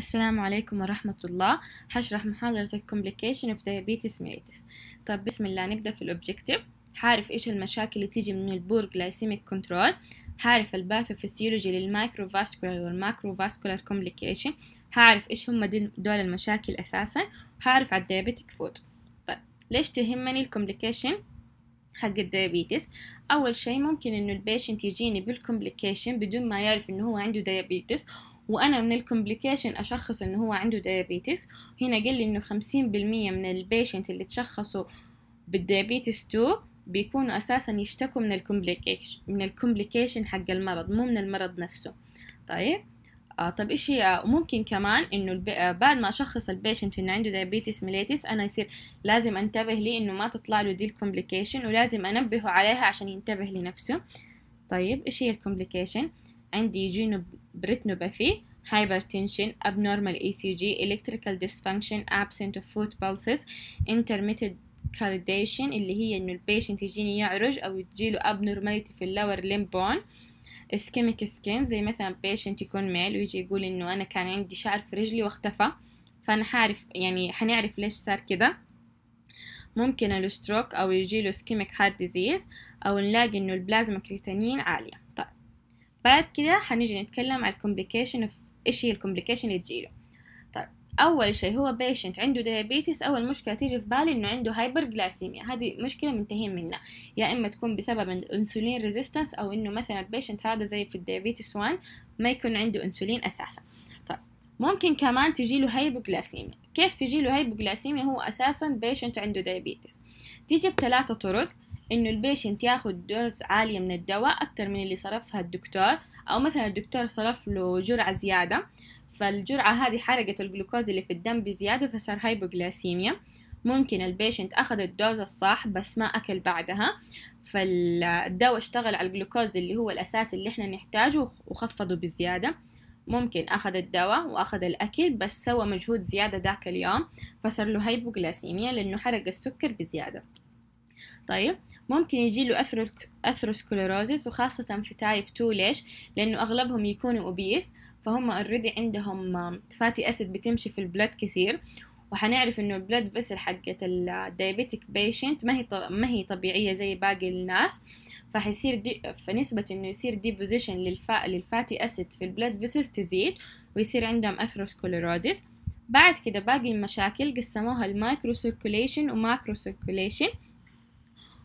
السلام عليكم ورحمة الله هشرح محاضرة ال Complication of Diabetes Mellitus طب بسم الله نبدأ في الأوبجكتيف حعرف إيش المشاكل اللي تيجي من البور جلايسيميك كنترول حعرف الباثوفيسيولوجي والماكرو فاسكولار كومبليكيشن هعرف إيش هم دول المشاكل أساسا هعرف على الديابيتك فود طيب ليش تهمني الكومبليكيشن حق الديابيتس أول شيء ممكن إنه البيشنت يجيني بالكومبليكيشن بدون ما يعرف إنه هو عنده ديابيتس وانا من الكومبليكيشن اشخص انه هو عنده ديابيتس هنا قال لي انه 50% من البيشنت اللي تشخصوا بالديابيتس 2 بيكونوا اساسا يشتكوا من الكومبليكيشن من الكومبليكيشن حق المرض مو من المرض نفسه طيب آه طب ايش هي ممكن كمان إنه آه بعد ما أشخص البيشنت إنه عنده دايابيتس ميليتس أنا يصير لازم أنتبه لي إنه ما تطلع له دي الكومبليكيشن ولازم أنبهه عليها عشان ينتبه لنفسه طيب إيش هي الكومبليكيشن عندي يجينه بريتنوباثي hypertension, abnormal ECG, electrical dysfunction, absent of foot pulses, intermittent calidation اللي هي انه البيشنت يجيني يعرج او تجيله abnormality في اللور لمبون ischemic skin زي مثلا بيشنت يكون ميل ويجي يقول انه انا كان عندي شعر في رجلي واختفى فانا حعرف يعني حنعرف ليش صار كده ممكن الستروك او يجيله ischemic heart disease او نلاقي انه البلازما كريتانين عاليه بعد كده حنيجي نتكلم على الكومبليكيشن في ايش هي الكومبليكيشن اللي تجيله طيب اول شيء هو بيشنت عنده دايابيتس اول مشكله تيجي في بالي انه عنده هايبر جلاسيميا هذه مشكله منتهين منها يا اما تكون بسبب الانسولين ريزيستنس او انه مثلا البيشنت هذا زي في الدايابيتس 1 ما يكون عنده انسولين اساسا طيب ممكن كمان تجي له هايبوغلاسيميا كيف تجي له هايبوغلاسيميا هو اساسا بيشنت عنده دايابيتس تيجي بثلاثه طرق انه البيشنت ياخذ دوز عالية من الدواء اكتر من اللي صرفها الدكتور او مثلا الدكتور صرف له جرعة زيادة فالجرعة هذه حرقت الجلوكوز اللي في الدم بزيادة فصار هايبوغلاسيميا ممكن البيشنت أخذ الدوز الصح بس ما أكل بعدها فالدواء اشتغل على الجلوكوز اللي هو الأساس اللي احنا نحتاجه وخفضه بزيادة ممكن أخذ الدواء وأخذ الأكل بس سوى مجهود زيادة ذاك اليوم فصار له هايبوغلاسيميا لأنه حرق السكر بزيادة طيب ممكن يجي له أثرو... أثروسكلوروزيس وخاصة في تايب 2 ليش؟ لأنه أغلبهم يكونوا أوبيس فهم اوريدي عندهم فاتي أسيد بتمشي في البلد كثير وحنعرف انه البلد فيسل حقة الدايبيتك بيشنت ما هي ما هي طبيعيه زي باقي الناس فحيصير دي فنسبه انه يصير ديبوزيشن للفا للفاتي اسيد في البلد فيسل تزيد ويصير عندهم اثروسكلوروزيس بعد كده باقي المشاكل قسموها المايكرو سيركوليشن وماكرو سيركوليشن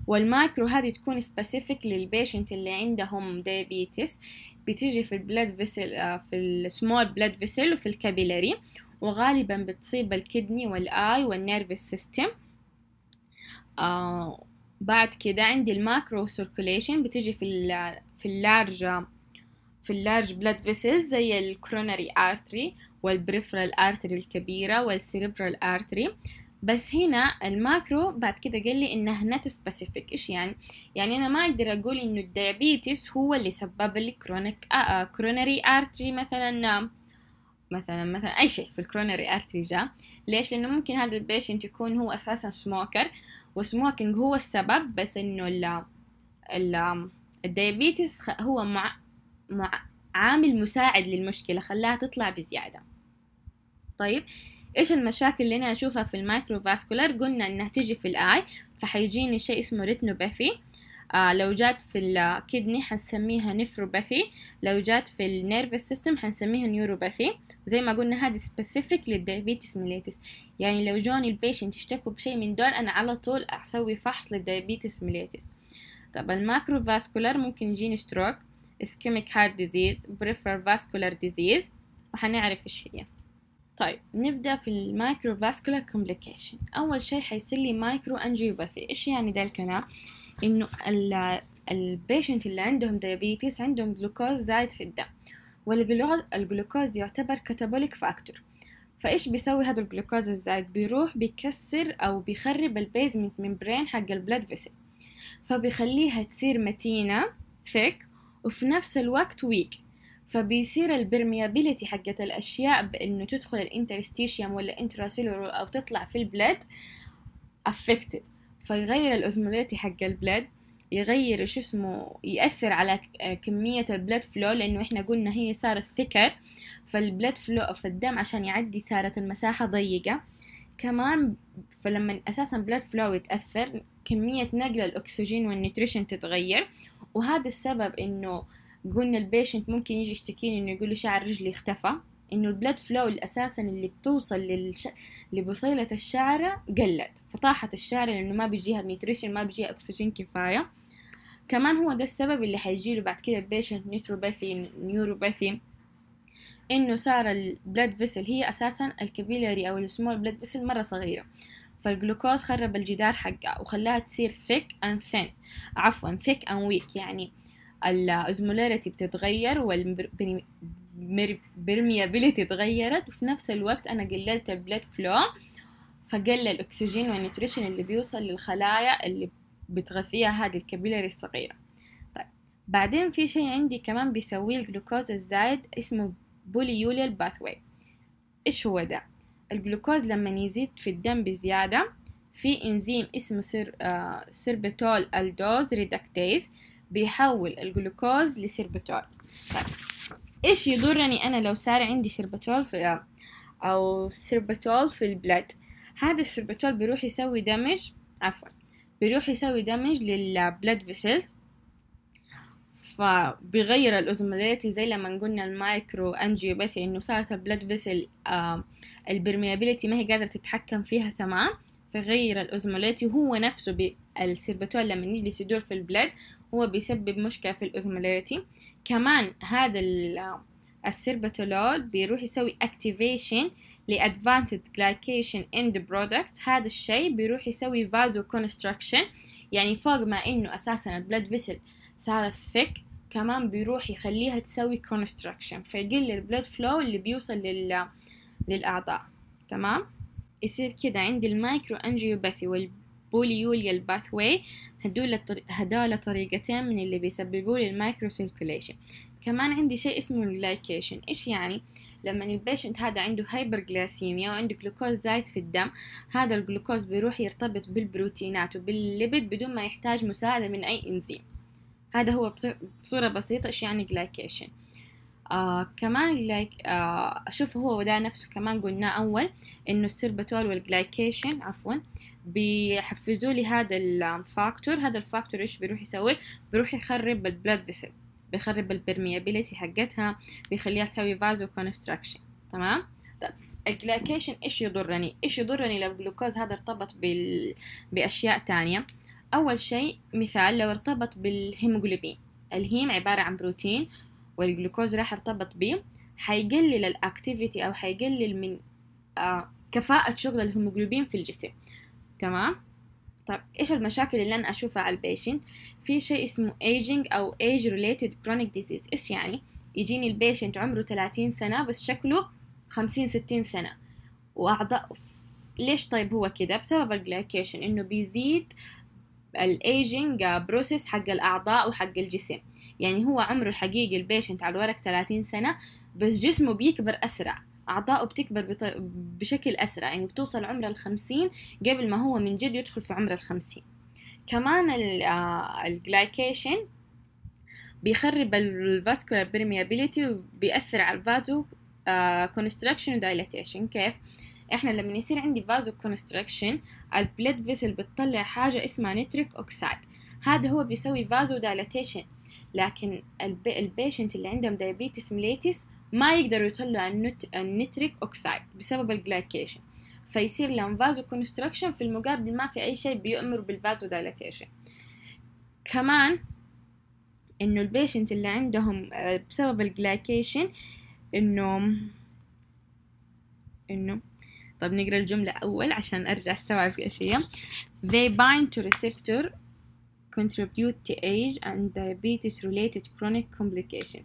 والمايكرو هذه تكون سبيسيفيك للبيشنت اللي عندهم دايابيتس بتيجي في البلاد آه، فيسل في السمول بلاد فيسل وفي الكابيلاري وغالبا بتصيب الكدني والاي والنيرف سيستم آه، بعد كده عندي الماكرو سيركوليشن بتيجي في الـ في اللارج في اللارج بلاد فيسلز زي الكرونري ارتري والبريفرال ارتري الكبيرة والسيريبرال ارتري بس هنا الماكرو بعد كده قال لي انها نت سبيسيفيك ايش يعني يعني انا ما اقدر اقول انه الديابيتس هو اللي سبب لي كرونيك كرونري ارتري مثلا مثلا مثلا اي شيء في الكرونري ارتري جاء ليش لانه ممكن هذا البيشنت يكون هو اساسا سموكر وسموكينج هو السبب بس انه ال ال الديابيتس هو مع مع عامل مساعد للمشكله خلاها تطلع بزياده طيب ايش المشاكل اللي انا اشوفها في المايكرو فاسكولار قلنا انها تجي في الاي فحيجيني شيء اسمه ريتنوباثي آه لو جات في الكدني حنسميها نفروباثي لو جات في النيرفس سيستم حنسميها نيوروباثي زي ما قلنا هذه سبيسيفيك للديابيتس ميليتس يعني لو جوني البيشنت يشتكوا بشيء من دول انا على طول اسوي فحص للديابيتس ميليتس طب الماكرو فاسكولار ممكن يجيني ستروك اسكيميك هارت ديزيز بريفر فاسكولار ديزيز وحنعرف ايش هي طيب نبدأ في المايكرو فاسكولار كومبليكيشن أول شيء حيصير لي مايكرو أنجيوباثي إيش يعني ده الكلام إنه البيشنت اللي عندهم دايابيتس عندهم جلوكوز زايد في الدم والجلوكوز يعتبر كاتابوليك فاكتور فايش بيسوي هذا الجلوكوز الزايد بيروح بيكسر او بيخرب البيزمنت ممبرين حق البلد فيسل فبيخليها تصير متينة ثيك وفي نفس الوقت ويك فبيصير البرميابيليتي حقت الاشياء بانه تدخل الانترستيشيوم ولا انتراسيلور او تطلع في البلد افكتد فيغير الاوزموليتي حق البلد يغير شو اسمه يأثر على آه، كمية البلد فلو لأنه إحنا قلنا هي صارت ثكر فالبلد فلو فالدم عشان يعدي صارت المساحة ضيقة كمان فلما أساسا بلد فلو يتأثر كمية نقل الأكسجين والنيوتريشن تتغير وهذا السبب إنه قلنا البيشنت ممكن يجي يشتكيني انه يقول لي شعر رجلي اختفى انه البلد فلو اساسا اللي بتوصل للش... لبصيله الشعره قلت فطاحت الشعره لانه ما بيجيها نيوتريشن ما بيجيها اكسجين كفايه كمان هو ده السبب اللي حيجيله بعد كده البيشنت نيتروباثي نيوروباثي انه صار البلد فيسل هي اساسا الكابيلاري او السمول بلد فيسل مره صغيره فالجلوكوز خرب الجدار حقها وخلاها تصير ثيك اند ثين عفوا ثيك اند ويك يعني الازمولاريتي بتتغير والبرميابيليتي تغيرت وفي نفس الوقت انا قللت البلد فلو فقل الاكسجين والنيوتريشن اللي بيوصل للخلايا اللي بتغذيها هذه الكابيلاري الصغيرة طيب بعدين في شيء عندي كمان بيسويه الجلوكوز الزايد اسمه بوليوليال باثوي ايش هو ده الجلوكوز لما يزيد في الدم بزيادة في انزيم اسمه سير... آه... سيربيتول الدوز ريدكتيز بيحول الجلوكوز لسيربتول طيب ايش يضرني انا لو صار عندي سيربتول في او سيربتول في البلد هذا السيربتول بيروح يسوي دمج عفوا بيروح يسوي دمج للبلد فيسلز فبيغير الاوزموليتي زي لما قلنا المايكرو انجيوباثي انه صارت البلد فيسل آه البرميابيليتي ما هي قادرة تتحكم فيها تمام فغير الاوزموليتي هو نفسه بالسيربتول لما يجلس يدور في البلد هو بيسبب مشكلة في الأوزمولاريتي كمان هذا السيربتولول بيروح يسوي اكتيفيشن لأدفانتد جلايكيشن اند برودكت هذا الشيء بيروح يسوي فازو كونستراكشن يعني فوق ما إنه أساسا البلد فيسل صارت ثيك كمان بيروح يخليها تسوي كونستراكشن فيقل البلد فلو اللي بيوصل لل... للأعضاء تمام يصير كده عندي المايكرو أنجيوباثي وال الباث واي هدول هدول طريقتين من اللي بيسببوا لي المايكروسيركوليشن كمان عندي شيء اسمه الجلايكيشن ايش يعني لما البيشنت هذا عنده هايبرغلاسيميا وعنده جلوكوز زايد في الدم هذا الجلوكوز بيروح يرتبط بالبروتينات وبالليبيد بدون ما يحتاج مساعده من اي انزيم هذا هو بصوره بسيطه ايش يعني جلايكيشن آه كمان لايك آه شوف هو ودا نفسه كمان قلنا أول إنه السربتول والجلايكيشن عفوا بيحفزوا لي هذا الفاكتور هذا الفاكتور إيش بيروح يسوي بيروح يخرب البلد فيسل بيخرب البرميابيليتي حقتها بيخليها تسوي فازو كونستراكشن تمام طيب الجلايكيشن إيش يضرني إيش يضرني لو الجلوكوز هذا ارتبط بال... بأشياء تانية أول شيء مثال لو ارتبط بالهيموجلوبين الهيم عبارة عن بروتين والجلوكوز راح ارتبط بيه حيقلل الاكتيفيتي او حيقلل من آه، كفاءة شغل الهيموجلوبين في الجسم تمام طب ايش المشاكل اللي انا اشوفها على البيشنت في شيء اسمه ايجينج او ايج ريليتد كرونيك ديزيز ايش يعني يجيني البيشنت عمره 30 سنة بس شكله 50 60 سنة واعضاء ليش طيب هو كده بسبب الجلايكيشن انه بيزيد الايجينج بروسيس حق الاعضاء وحق الجسم يعني هو عمره الحقيقي البيشنت على الورق 30 سنة بس جسمه بيكبر أسرع أعضائه بتكبر بط... بشكل أسرع يعني بتوصل عمر الخمسين قبل ما هو من جد يدخل في عمر الخمسين كمان آه، الجلايكيشن بيخرب الفاسكولار permeability وبيأثر على الفازو كونستراكشن آه، ودايلاتيشن كيف؟ احنا لما يصير عندي فازو كونستراكشن البلد فيسل بتطلع حاجة اسمها نيتريك اوكسايد هذا هو بيسوي فازو دايلاتيشن لكن البيشنت اللي عندهم دايابيتس ميليتس ما يقدروا يطلعوا النتريك اوكسايد بسبب الجلايكيشن فيصير لهم فازو كونستراكشن في المقابل ما في اي شيء بيؤمر بالفازو دايلاتيشن كمان انه البيشنت اللي عندهم آه، بسبب الجلايكيشن انه انه طب نقرا الجملة أول عشان أرجع أستوعب في أشياء they bind to receptor contribute to age and diabetes related chronic complication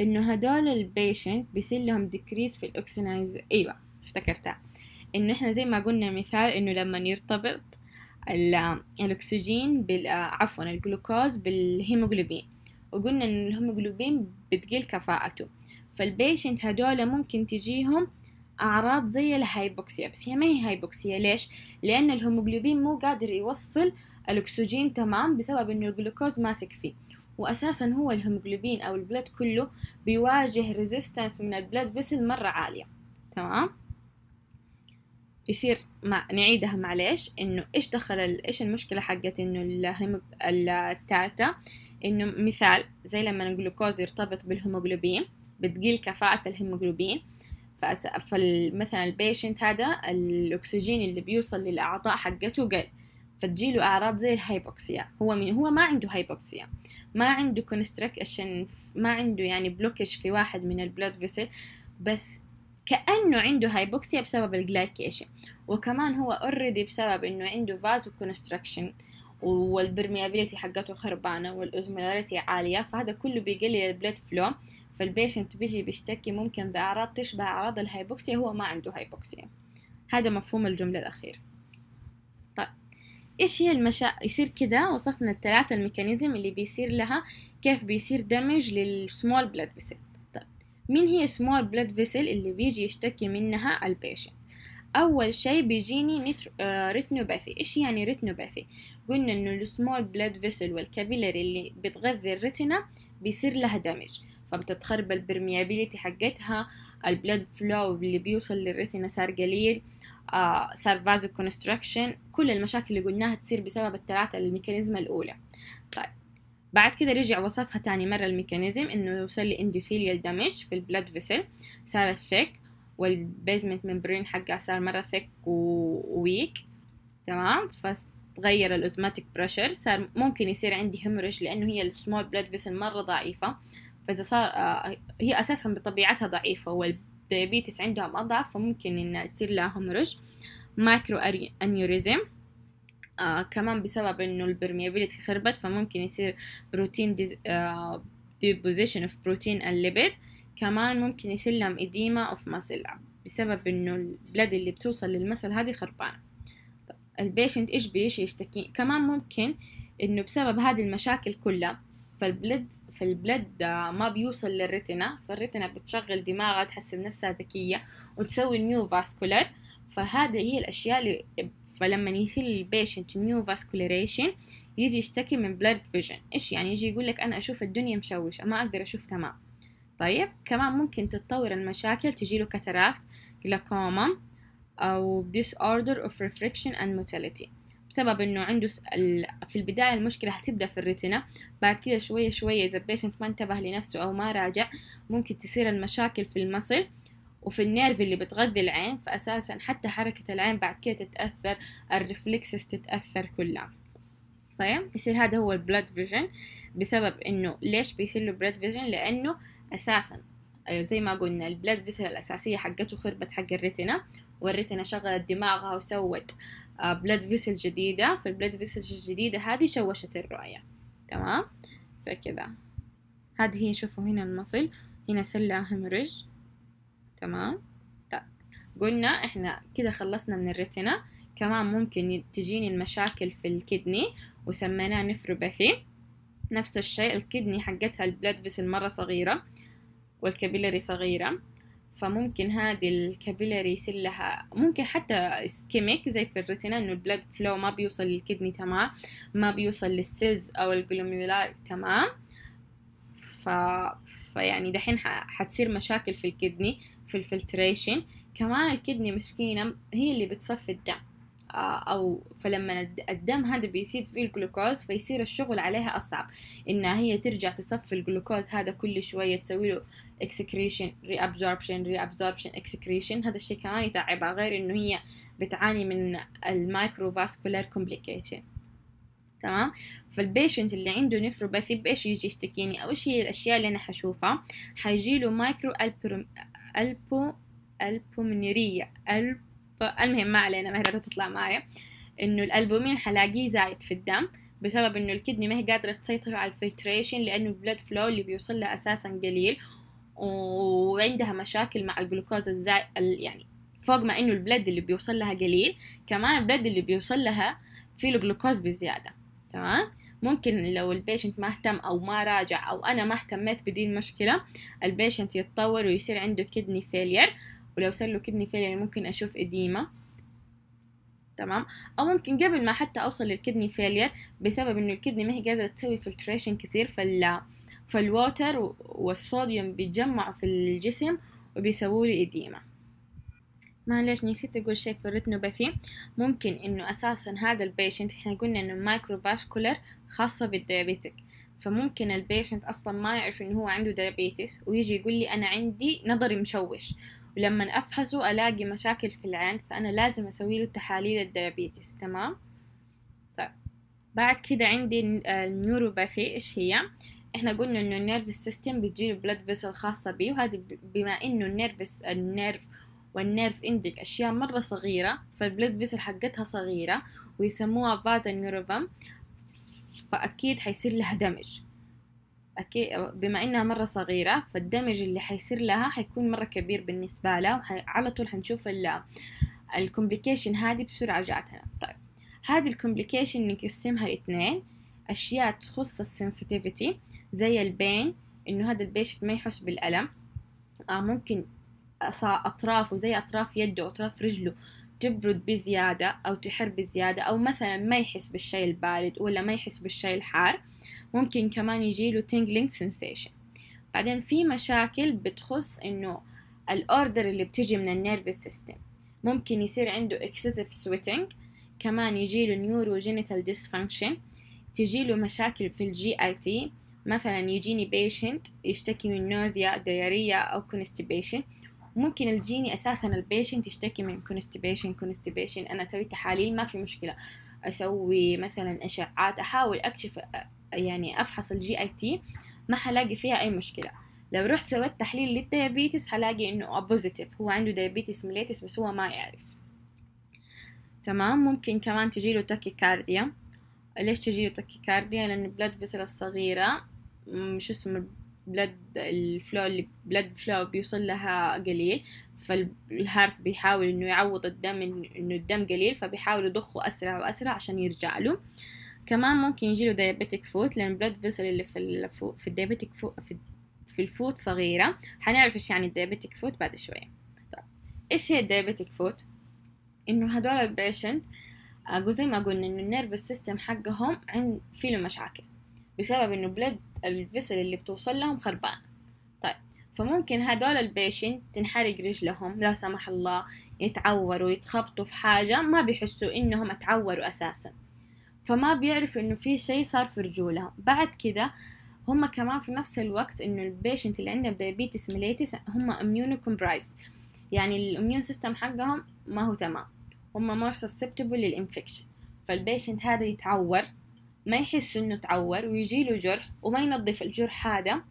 انه هدول البيشنت بيصير لهم decrease في الاكسنايز ايوه افتكرتها انه احنا زي ما قلنا مثال انه لما يرتبط الاكسجين بال عفوا الجلوكوز بالهيموجلوبين وقلنا ان الهيموجلوبين بتقل كفاءته فالبيشنت هدول ممكن تجيهم اعراض زي الهايبوكسيا بس هي ما هي هايبوكسيا ليش لان الهيموجلوبين مو قادر يوصل الأكسجين تمام بسبب إنه الجلوكوز ماسك فيه وأساسا هو الهيموجلوبين أو البلد كله بيواجه ريزيستنس من البلد فيسل مرة عالية تمام يصير مع نعيدها معليش إنه إيش دخل إيش المشكلة حقت إنه الهيمو... التاتا إنه مثال زي لما الجلوكوز يرتبط بالهيموجلوبين بتقل كفاءة الهيموجلوبين فمثلا البيشنت هذا الأكسجين اللي بيوصل للأعضاء حقته قل فتجيله أعراض زي الهايبوكسيا هو من هو ما عنده هايبوكسيا ما عنده كونستركشن ما عنده يعني بلوكش في واحد من البلود فيسل بس كأنه عنده هايبوكسيا بسبب الجلايكيشن وكمان هو اوريدي بسبب انه عنده فازو كونستركشن والبرميابيليتي حقته خربانه والاوزمولاريتي عاليه فهذا كله بيقلل البلد فلو فالبيشنت بيجي بيشتكي ممكن باعراض تشبه اعراض الهايبوكسيا هو ما عنده هايبوكسيا هذا مفهوم الجمله الاخيره إيش هي المشا... يصير كده وصفنا الثلاثة الميكانيزم اللي بيصير لها كيف بيصير دمج للسمول بلاد فيسل طيب مين هي سمول بلاد فيسل اللي بيجي يشتكي منها البيشنت أول شي بيجيني متر... آه... ريتنوباثي إيش يعني ريتنوباثي قلنا إنه السمول بلاد فيسل والكابيلاري اللي بتغذي الريتنا بيصير لها دمج فبتتخرب البرميابيليتي حقتها البلد فلو اللي بيوصل للريتنا صار قليل آه صار فازو كونستراكشن كل المشاكل اللي قلناها تصير بسبب الثلاثة الميكانيزم الأولى طيب بعد كده رجع وصفها تاني مرة الميكانيزم إنه يوصل لإندوثيليال دامج في البلد فيسل صارت ثيك والبيزمنت ممبرين حقها صار مرة ثيك وويك تمام فتغير الأوزماتيك بريشر صار ممكن يصير عندي هيموريج لأنه هي السمول بلد فيسل مرة ضعيفة فإذا صار آه، هي أساسا بطبيعتها ضعيفة والديابيتس عندهم أضعف فممكن إنها تصير لها همرج مايكرو أنيوريزم آه كمان بسبب إنه البرميابيلتي خربت فممكن يصير بروتين ديز ديبوزيشن اوف بروتين الليبيد كمان ممكن يصير لهم إديما اوف ماسل بسبب إنه البلد اللي بتوصل للمسل هذه خربانة طب البيشنت إيش بيش يشتكي كمان ممكن إنه بسبب هذه المشاكل كلها فالبلد فالبلد ما بيوصل للريتنا فالريتنا بتشغل دماغها تحسب نفسها ذكية وتسوي نيو فاسكولار فهذا هي الأشياء اللي فلما يصير البيشنت نيو فاسكولاريشن يجي يشتكي من بلد فيجن ايش يعني يجي يقول لك انا اشوف الدنيا مشوشة ما اقدر اشوف تمام طيب كمان ممكن تتطور المشاكل تجيله كاتاراكت جلاكوما او ديس اوردر اوف ريفريكشن اند موتاليتي بسبب انه عنده في البداية المشكلة هتبدأ في الريتنا بعد كده شوية شوية اذا البيشنت ما انتبه لنفسه او ما راجع ممكن تصير المشاكل في المصل وفي النيرف اللي بتغذي العين فأساسا حتى حركة العين بعد كده تتأثر الرفلكسس تتأثر كلها طيب يصير هذا هو البلاد فيجن بسبب انه ليش بيصير له بلاد فيجن لانه اساسا آه، زي ما قلنا البلاد فيسل الاساسيه حقته خربت حق الريتنا والريتنا شغلت دماغها وسوت بلاد آه، فيسل جديدة فالبلاد فيسل الجديدة هذه شوشت الرؤية تمام زي كذا هذه هي شوفوا هنا المصل هنا سلة همرج تمام طيب قلنا احنا كده خلصنا من الريتنا كمان ممكن تجيني المشاكل في الكدني وسميناه نفروباثي نفس الشيء الكدني حقتها البلاد فيسل مرة صغيرة والكابيلاري صغيرة فممكن هذه الكابيلاري يصير لها ممكن حتى اسكيميك زي في الريتنا انه البلد فلو ما بيوصل للكدني تمام ما بيوصل للسيز او الجلوميولار تمام ف... فيعني دحين ح... حتصير مشاكل في الكدني في الفلتريشن كمان الكدني مسكينة هي اللي بتصفي الدم آه، او فلما الدم هذا بيصير فيه الجلوكوز فيصير الشغل عليها اصعب انها هي ترجع تصفي الجلوكوز هذا كل شويه تسوي له اكسكريشن ريابزوربشن ريابزوربشن اكسكريشن هذا الشيء كمان يتعبها غير انه هي بتعاني من المايكرو فاسكولار كومبليكيشن تمام فالبيشنت اللي عنده نفروباثي بايش يجي يشتكيني يعني او ايش هي الاشياء اللي انا حشوفها حيجيله مايكرو البرم... البو البومنيريا الب... المهم ما علينا ما تطلع معايا انه الالبومين حلاقيه زايد في الدم بسبب انه الكدني ما هي قادره تسيطر على الفلتريشن لانه البلد فلو اللي بيوصل له اساسا قليل وعندها مشاكل مع الجلوكوز الزائد يعني فوق ما انه البلد اللي بيوصل لها قليل كمان البلد اللي بيوصل لها فيه الجلوكوز بزياده تمام ممكن لو البيشنت ما اهتم او ما راجع او انا ما اهتميت بدي المشكله البيشنت يتطور ويصير عنده كدني فيلير ولو صار له كدني يعني فيلير ممكن اشوف اديمه تمام او ممكن قبل ما حتى اوصل للكدني فيلير بسبب انه الكدني ما هي قادره تسوي فلتريشن كثير فال فالووتر والصوديوم بيتجمعوا في الجسم وبيسووا لي إديمة معلش نسيت أقول شيء في الرتنوباثي ممكن إنه أساسا هذا البيشنت إحنا قلنا إنه مايكروفاسكولر خاصة بالديابيتك فممكن البيشنت أصلا ما يعرف إنه هو عنده ديابيتس ويجي يقول لي أنا عندي نظري مشوش ولما أفحصه ألاقي مشاكل في العين فأنا لازم أسوي له تحاليل الديابيتس تمام؟ طيب بعد كده عندي آه، النيوروباثي إيش هي؟ احنا قلنا انه النيرفس سيستم بتجيله بلاد فيسل خاصه بيه وهذه بما انه النيرفس النيرف والنيرف عندك اشياء مره صغيره فالبلاد فيسل حقتها صغيره ويسموها فازا نيروفم فاكيد حيصير لها دمج أكيد بما إنها مرة صغيرة فالدمج اللي حيصير لها حيكون مرة كبير بالنسبة لها وعلى طول حنشوف الكومبليكيشن هذه بسرعة جاتنا طيب هذه الكومبليكيشن نقسمها لاثنين أشياء تخص السنسيتيفيتي زي البين إنه هذا البيشنت ما يحس بالألم آه ممكن أطرافه زي أطراف يده وأطراف رجله تبرد بزيادة أو تحر بزيادة أو مثلا ما يحس بالشيء البارد ولا ما يحس بالشيء الحار ممكن كمان يجيله تينجلينج سنسيشن بعدين في مشاكل بتخص إنه الأوردر اللي بتجي من النيرفس سيستم ممكن يصير عنده excessive sweating كمان يجيله نيوروجينيتال ديسفانكشن تجي له مشاكل في الجي اي تي مثلا يجيني بيشنت يشتكي من نوزيا ديارية أو كونستيبيشن ممكن الجيني أساسا البيشنت يشتكي من كونستيبيشن كونستيبيشن أنا أسوي تحاليل ما في مشكلة أسوي مثلا أشعات أحاول أكشف يعني أفحص الجي اي تي ما حلاقي فيها أي مشكلة لو رحت سويت تحليل للديابيتس حلاقي إنه بوزيتيف هو عنده ديابيتس ميليتس بس هو ما يعرف تمام ممكن كمان تجيله كارديا ليش تجي تكيكارديا لأن البلد فيسل الصغيرة شو اسمه البلد الفلو اللي بلد فلو بيوصل لها قليل فالهارت بيحاول انه يعوض الدم انه الدم قليل فبيحاول يضخه اسرع واسرع عشان يرجع له كمان ممكن يجيله دايابيتك فوت لان البلد فيسل اللي في الفوت في الدايابيتك فوت في, في الفوت صغيرة حنعرف ايش يعني الدايابيتك فوت بعد شوية طيب ايش هي الدايابيتك فوت؟ انه هدول البيشنت اقو زي ما قلنا انه النيرفس سيستم حقهم عند في له مشاكل بسبب انه بلد الفيسل اللي بتوصل لهم خربان طيب فممكن هدول البيشنت تنحرق رجلهم لا سمح الله يتعوروا يتخبطوا في حاجة ما بيحسوا إنهم اتعوروا أساسا فما بيعرفوا إنه في شيء صار في رجولهم بعد كده هم كمان في نفس الوقت إنه البيشنت اللي عندهم ديابيتس ميليتس هم اميونو كومبرايز يعني الاميون سيستم حقهم ما هو تمام هم مور susceptible للإنفكشن فالبيشنت هذا يتعور ما يحس إنه تعور ويجيله جرح وما ينظف الجرح هذا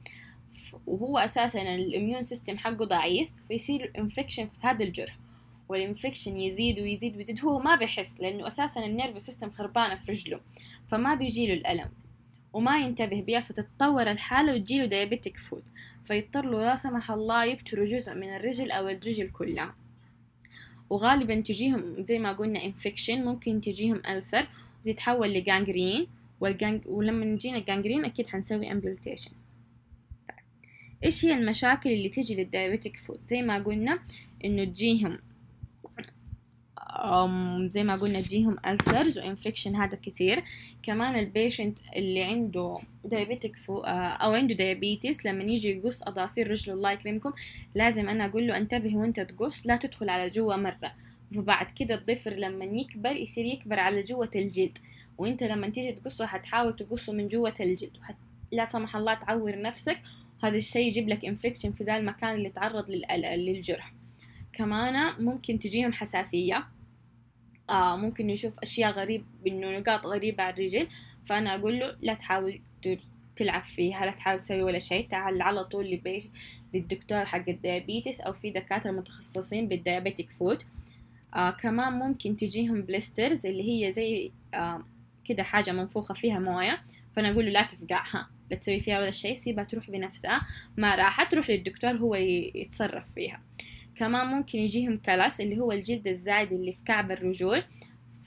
وهو أساسا الإميون سيستم حقه ضعيف فيصير إنفكشن في هذا الجرح والانفكشن يزيد ويزيد ويزيد هو ما بيحس لانه اساسا النيرف سيستم خربانه في رجله فما بيجيله الالم وما ينتبه بيها فتتطور الحالة وتجيله ديابيتك فود فيضطر له لا سمح الله يبتر جزء من الرجل أو الرجل كلها وغالبا تجيهم زي ما قلنا انفكشن ممكن تجيهم ألسر وتتحول لجانجرين والجانج... ولما نجينا جانجرين أكيد حنسوي امبلوتيشن طيب، ايش هي المشاكل اللي تجي للدايابيتك فود زي ما قلنا انه تجيهم زي ما قلنا تجيهم ألسرز وإنفكشن هذا كتير كمان البيشنت اللي عنده دايابيتك فو آه، أو عنده دايابيتس لما يجي يقص أظافير رجله الله يكرمكم لازم أنا أقول له انتبه وأنت تقص لا تدخل على جوا مرة فبعد كده الضفر لما يكبر يصير يكبر على جوة الجلد وانت لما تيجي تقصه حتحاول تقصه من جوة الجلد وحت... لا سمح الله تعور نفسك هذا الشيء يجيب لك انفكشن في ذا المكان اللي تعرض للجرح كمان ممكن تجيهم حساسية آه ممكن يشوف أشياء غريبة إنه نقاط غريبة على الرجل فأنا أقول له لا تحاول تلعب فيها لا تحاول تسوي ولا شيء تعال على طول لبيش للدكتور حق الديابيتس أو في دكاترة متخصصين بالديابيتك فود آه كمان ممكن تجيهم بلسترز اللي هي زي آه كده حاجة منفوخة فيها موية فأنا أقول له لا تفقعها لا تسوي فيها ولا شيء سيبها تروح بنفسها ما راحت تروح للدكتور هو يتصرف فيها كمان ممكن يجيهم كلس اللي هو الجلد الزايد اللي في كعب الرجول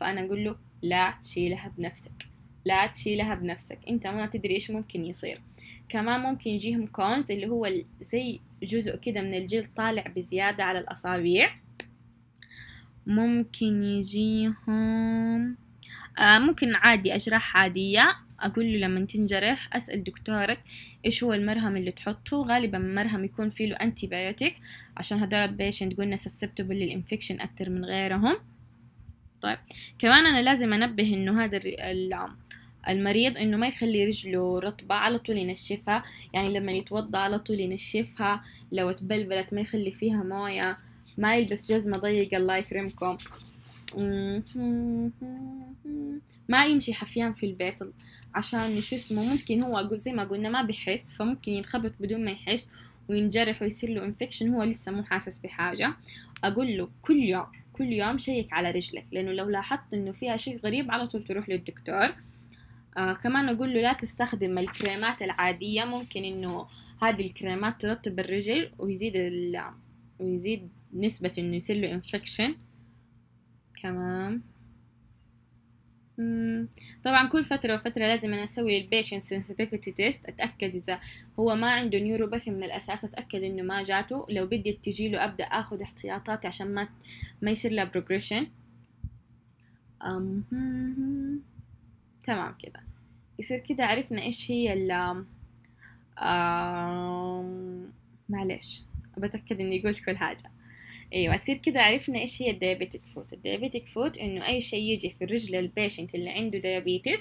فأنا أقول له لا تشيلها بنفسك لا تشيلها بنفسك انت ما تدري ايش ممكن يصير كمان ممكن يجيهم كونز اللي هو زي جزء كده من الجلد طالع بزيادة على الأصابع ممكن يجيهم آه ممكن عادي أجراح عادية أقول له لما تنجرح أسأل دكتورك إيش هو المرهم اللي تحطه غالبا مرهم يكون فيه له أنتيبيوتيك عشان هدول البيشنت قلنا سسبتبل للإنفكشن أكتر من غيرهم طيب كمان أنا لازم أنبه إنه هذا المريض انه ما يخلي رجله رطبة على طول ينشفها يعني لما يتوضى على طول ينشفها لو تبلبلت ما يخلي فيها موية ما يلبس جزمة ضيقة الله يكرمكم ما يمشي حفيان في البيت عشان شو اسمه ممكن هو زي ما قلنا ما بحس فممكن ينخبط بدون ما يحس وينجرح ويصير له انفكشن هو لسه مو حاسس بحاجة أقول له كل يوم كل يوم شيك على رجلك لأنه لو لاحظت إنه فيها شيء غريب على طول تروح للدكتور آه كمان أقول له لا تستخدم الكريمات العادية ممكن إنه هذه الكريمات ترطب الرجل ويزيد ال ويزيد نسبة إنه يصير له انفكشن كمان طبعا كل فترة وفترة لازم أنا أسوي البيشن sensitivity تيست أتأكد إذا هو ما عنده نيوروباثي من الأساس أتأكد إنه ما جاته لو بدي تجيله أبدأ آخذ احتياطات عشان ما ما يصير له بروجريشن تمام كده يصير كده عرفنا إيش هي ال معلش بتأكد إني قلت كل حاجة ايوه يصير كده عرفنا ايش هي الديابيتك فوت الديابيتك فوت انه اي شيء يجي في الرجل البيشنت اللي عنده ديابيتس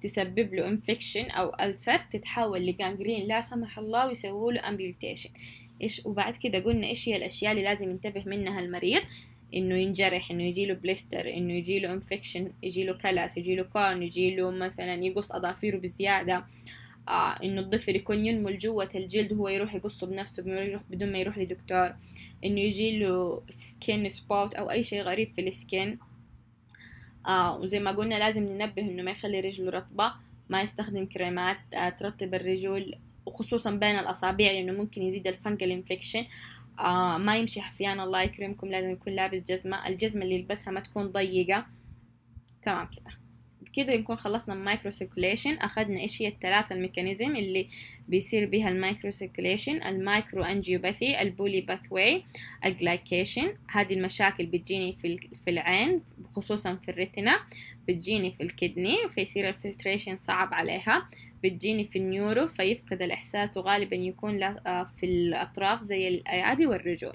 تسبب له انفكشن او ألسر تتحول لجانجرين لا سمح الله ويسووا له امبيوتيشن ايش وبعد كده قلنا ايش هي الاشياء اللي لازم ينتبه منها المريض انه ينجرح انه يجيله بليستر انه يجيله انفكشن يجيله كلاس يجيله كورن يجيله مثلا يقص اظافيره بزياده آه انه الطفل يكون ينمل جوة الجلد وهو يروح يقصه بنفسه بدون ما يروح لدكتور انه يجي له سكين سبوت او اي شيء غريب في السكين آه وزي ما قلنا لازم ننبه انه ما يخلي رجله رطبة ما يستخدم كريمات آه ترطب الرجول وخصوصا بين الاصابع لانه يعني ممكن يزيد الفنجل انفكشن آه ما يمشي حفيان الله يكرمكم لازم يكون لابس جزمة الجزمة اللي يلبسها ما تكون ضيقة تمام كده كده نكون خلصنا المايكرو سيركوليشن اخذنا ايش هي الثلاثه الميكانيزم اللي بيصير بها المايكرو سيركوليشن المايكرو انجيوباثي البولي باثوي الجلايكيشن هذه المشاكل بتجيني في في العين خصوصا في الريتنا بتجيني في الكدني فيصير الفلتريشن صعب عليها بتجيني في النيورو فيفقد الإحساس وغالبا يكون آه، في الأطراف زي الأيادي والرجول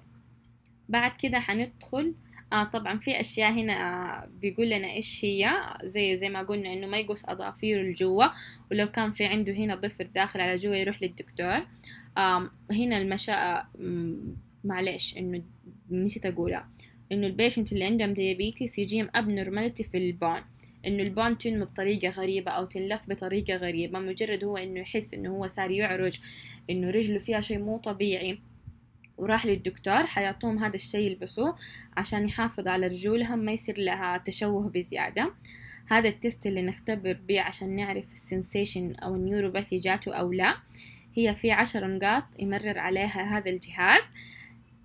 بعد كده حندخل آه طبعا في اشياء هنا آه بيقول لنا ايش هي زي زي ما قلنا انه ما يقص اظافيره لجوا ولو كان في عنده هنا ضفر داخل على جوا يروح للدكتور آه هنا المشاء معلش انه نسيت اقولها انه البيشنت اللي عندهم ديابيتس يجيهم ابنورماليتي في البون انه البون تنمو بطريقة غريبة او تنلف بطريقة غريبة مجرد هو انه يحس انه هو صار يعرج انه رجله فيها شيء مو طبيعي وراح للدكتور حيعطوهم هذا الشيء يلبسوه عشان يحافظ على رجولهم ما يصير لها تشوه بزيادة هذا التست اللي نختبر بيه عشان نعرف السنسيشن أو النيوروباثي جاته أو لا هي في عشر نقاط يمرر عليها هذا الجهاز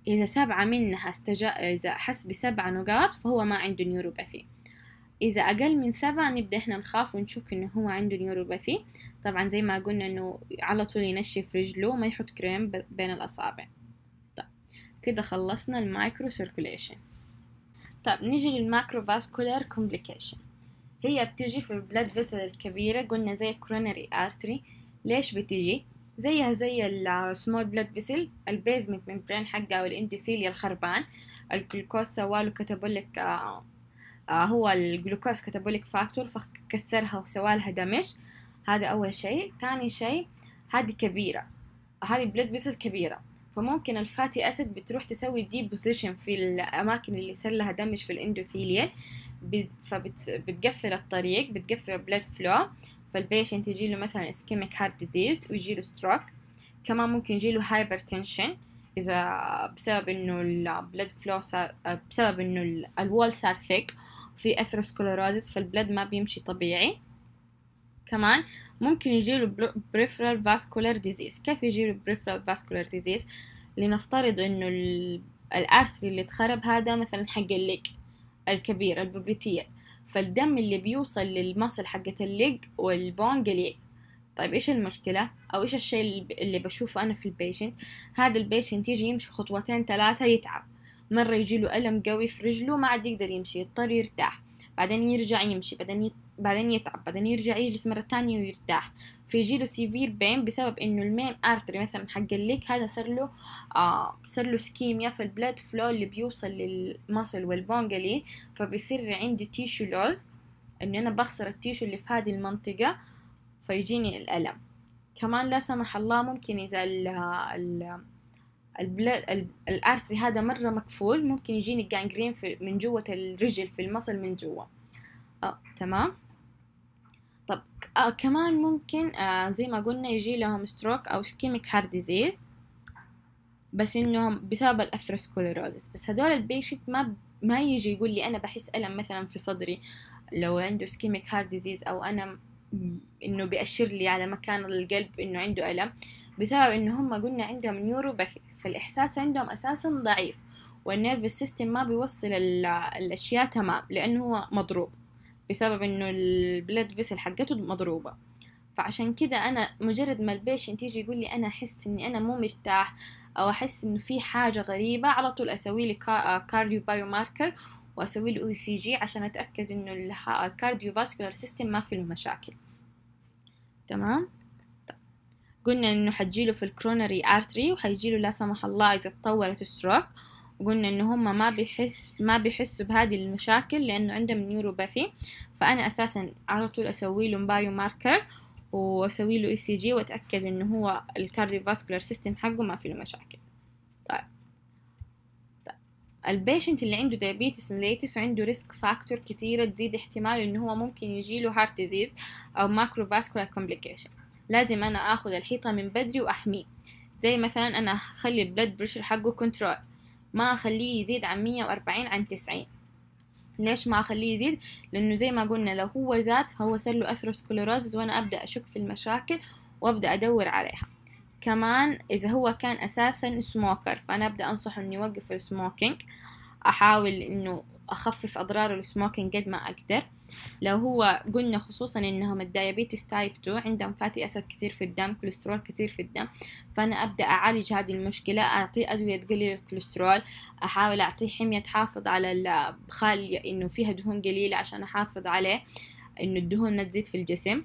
إذا سبعة منها استجا... إذا حس بسبعة نقاط فهو ما عنده نيوروباثي إذا أقل من سبعة نبدأ إحنا نخاف ونشك إنه هو عنده نيوروباثي طبعا زي ما قلنا إنه على طول ينشف رجله وما يحط كريم بين الأصابع كده خلصنا المايكرو سيركوليشن طب نيجي للماكرو فاسكولار كومبليكيشن هي بتيجي في البلاد فيسل الكبيرة قلنا زي الكورونري ارتري ليش بتيجي زيها زي السمول بلاد فيسل البيزمنت ممبرين حقها والاندوثيليا الخربان الجلوكوز سواله كاتابوليك آه،, آه هو الجلوكوز كاتابوليك فاكتور فكسرها وسوالها دمج هذا اول شيء تاني شيء هذه كبيرة هذه بلاد فيسل كبيرة فممكن الفاتي اسيد بتروح تسوي ديبوزيشن في الاماكن اللي صار لها دمج في الاندوثيليا فبتقفل الطريق بتقفل بلاد فلو فالبيشنت يجي له مثلا اسكيميك هارت ديزيز ويجي له ستروك كمان ممكن يجي له تنشن اذا بسبب انه البلد فلو صار بسبب انه الوول صار ثيك في اثروسكلوروزيس فالبلد ما بيمشي طبيعي كمان ممكن يجيله بريفرال فاسكولار ديزيز كيف يجيله بريفرال فاسكولار ديزيز لنفترض انه الارتري اللي اتخرب هذا مثلا حق الليج الكبير الببليتية فالدم اللي بيوصل للمصل حقة الليج والبون قليل طيب ايش المشكلة او ايش الشيء اللي بشوفه انا في البيشنت هذا البيشنت يجي يمشي خطوتين ثلاثة يتعب مرة يجيله ألم قوي في رجله ما عاد يقدر يمشي يضطر يرتاح بعدين يرجع يمشي بعدين يت... بعدين يتعب بعدين يرجع يجلس مرة تانية ويرتاح فيجي له سيفير بين بسبب انه المين ارتري مثلا حق الليك هذا صار له آه صار له سكيميا في البلاد فلو اللي بيوصل للمصل والبونجلي فبيصير عندي تيشو لوز انه انا بخسر التيشو اللي في هذه المنطقة فيجيني الألم كمان لا سمح الله ممكن إذا ال ال الارتري هذا مره مكفول ممكن يجيني جانجرين في من جوة الرجل في المصل من جوا آه، تمام طب آه كمان ممكن آه زي ما قلنا يجي لهم ستروك أو سكيميك هارد ديزيز بس إنهم بسبب الأثروسكوليروزس بس هدول البيشنت ما ما يجي يقول لي أنا بحس ألم مثلا في صدري لو عنده سكيميك هارد ديزيز أو أنا إنه بيأشر لي على مكان القلب إنه عنده ألم بسبب إنه هم قلنا عندهم نيوروباثي فالإحساس عندهم أساسا ضعيف والنيرف سيستم ما بيوصل الأشياء تمام لأنه هو مضروب بسبب انه البلد فيسل حقته مضروبه فعشان كده انا مجرد ما البيشنت يجي يقول لي انا احس اني انا مو مرتاح او احس انه في حاجه غريبه على طول اسوي لي كارديو بايو ماركر واسوي له سي e جي عشان اتاكد انه الكارديو فاسكولار سيستم ما في له مشاكل تمام طيب. قلنا انه حتجيله في الكرونري ارتري وحيجيله لا سمح الله اذا تطورت ستروك قلنا ان هم ما بيحس ما بيحسوا بهذه المشاكل لانه عندهم نيوروباثي فانا اساسا على طول اسوي له بايو ماركر واسوي له اي سي جي واتاكد انه هو الكارديوفاسكولار سيستم حقه ما في له مشاكل طيب, طيب. البيشنت اللي عنده دايابيتس ميليتس وعنده ريسك فاكتور كتيرة تزيد احتمال انه هو ممكن يجيله هارت ديزيز او ماكروفاسكولار كومبليكيشن لازم انا اخذ الحيطة من بدري واحميه زي مثلا انا اخلي البلد بريشر حقه كنترول ما أخليه يزيد عن مية وأربعين عن تسعين ليش ما أخليه يزيد لأنه زي ما قلنا لو هو زاد فهو صار له أثروسكلوروزز وأنا أبدأ أشك في المشاكل وأبدأ أدور عليها كمان إذا هو كان أساسا سموكر فأنا أبدأ أنصحه إنه يوقف السموكينج أحاول إنه أخفف أضرار السموكينج قد ما أقدر لو هو قلنا خصوصا إنهم الديابيتس تايب 2 عندهم فاتي أسد كتير في الدم كوليسترول كتير في الدم فأنا أبدأ أعالج هذه المشكلة أعطيه أدوية تقلل الكوليسترول أحاول أعطيه حمية تحافظ على الخال إنه فيها دهون قليلة عشان أحافظ عليه إنه الدهون ما تزيد في الجسم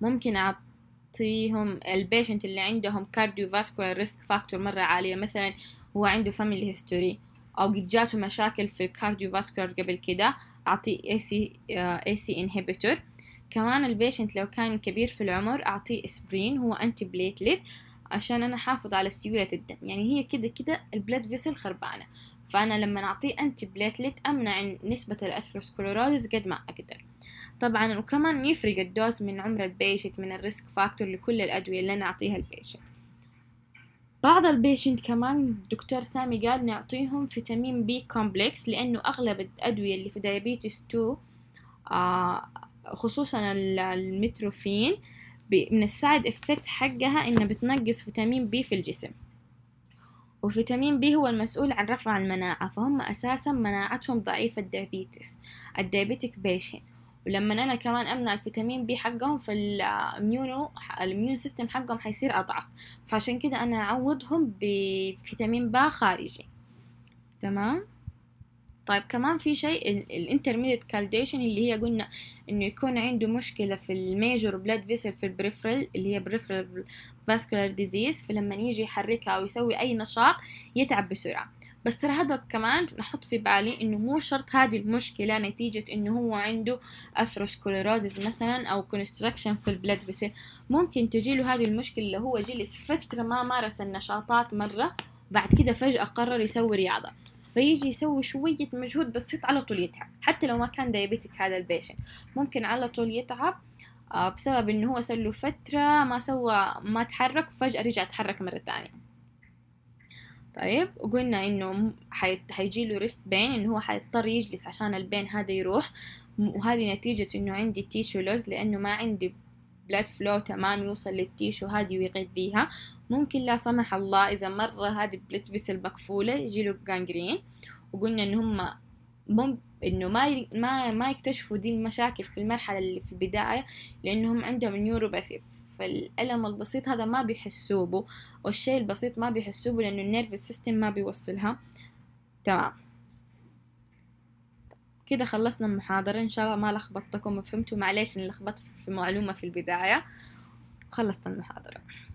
ممكن أعطي البيشنت اللي عندهم كارديو فاسكولار ريسك فاكتور مرة عالية مثلا هو عنده فاميلي هيستوري او قد جاته مشاكل في الكارديو فاسكولار قبل كده اعطيه اي سي اي سي انهبيتور كمان البيشنت لو كان كبير في العمر اعطيه اسبرين هو انتي بليتلت عشان انا احافظ على سيوله الدم يعني هي كده كده البلد فيسل خربانه فانا لما اعطيه انتي بليتلت امنع نسبه الاثروسكلوروزس قد ما اقدر طبعا وكمان يفرق الدوز من عمر البيشنت من الريسك فاكتور لكل الادويه اللي انا اعطيها البيشنت بعض البيشنت كمان الدكتور سامي قال نعطيهم فيتامين بي كومبلكس لأنه أغلب الأدوية اللي في دايابيتس 2 آه، خصوصا المتروفين من السايد افكت حقها انها بتنقص فيتامين بي في الجسم وفيتامين بي هو المسؤول عن رفع المناعة فهم أساسا مناعتهم ضعيفة الديابيتس الديابيتك بيشنت ولما انا كمان امنع الفيتامين بي حقهم فالميونو الاميون سيستم حقهم حيصير اضعف فعشان كده انا اعوضهم بفيتامين با خارجي تمام طيب كمان في شيء الانترميديت كالديشن اللي هي قلنا انه يكون عنده مشكله في الميجور بلاد فيسل في البريفرال اللي هي بريفرال فاسكولار ديزيز فلما يجي يحركها او يسوي اي نشاط يتعب بسرعه بس ترى هذا كمان نحط في بالي انه مو شرط هذه المشكله نتيجه انه هو عنده اثروسكليروزز مثلا او كونستراكشن في البلد فيسل ممكن تجيله هذه المشكله اللي هو جلس فتره ما مارس النشاطات مره بعد كده فجاه قرر يسوي رياضه فيجي يسوي شوية مجهود بسيط على طول يتعب حتى لو ما كان دايبيتك هذا البيشن ممكن على طول يتعب آه، بسبب انه هو صار فترة ما سوى ما تحرك وفجأة رجع تحرك مرة ثانية طيب وقلنا انه حيجي له ريست بين انه هو حيضطر يجلس عشان البين هذا يروح وهذه نتيجة انه عندي تيشو لوز لانه ما عندي بلاد فلو تمام يوصل للتيشو هذه ويغذيها ممكن لا سمح الله اذا مرة هذه بلاد فيسل مقفولة يجي له جانجرين وقلنا ان هم مم انه ما ما ما يكتشفوا دي المشاكل في المرحله اللي في البدايه لانهم عندهم نيوروباثي فالالم البسيط هذا ما بيحسوه به والشيء البسيط ما بيحسوه به لانه النيرف سيستم ما بيوصلها تمام كده خلصنا المحاضرة إن شاء الله ما لخبطتكم وفهمتوا معليش إني لخبطت في معلومة في البداية خلصت المحاضرة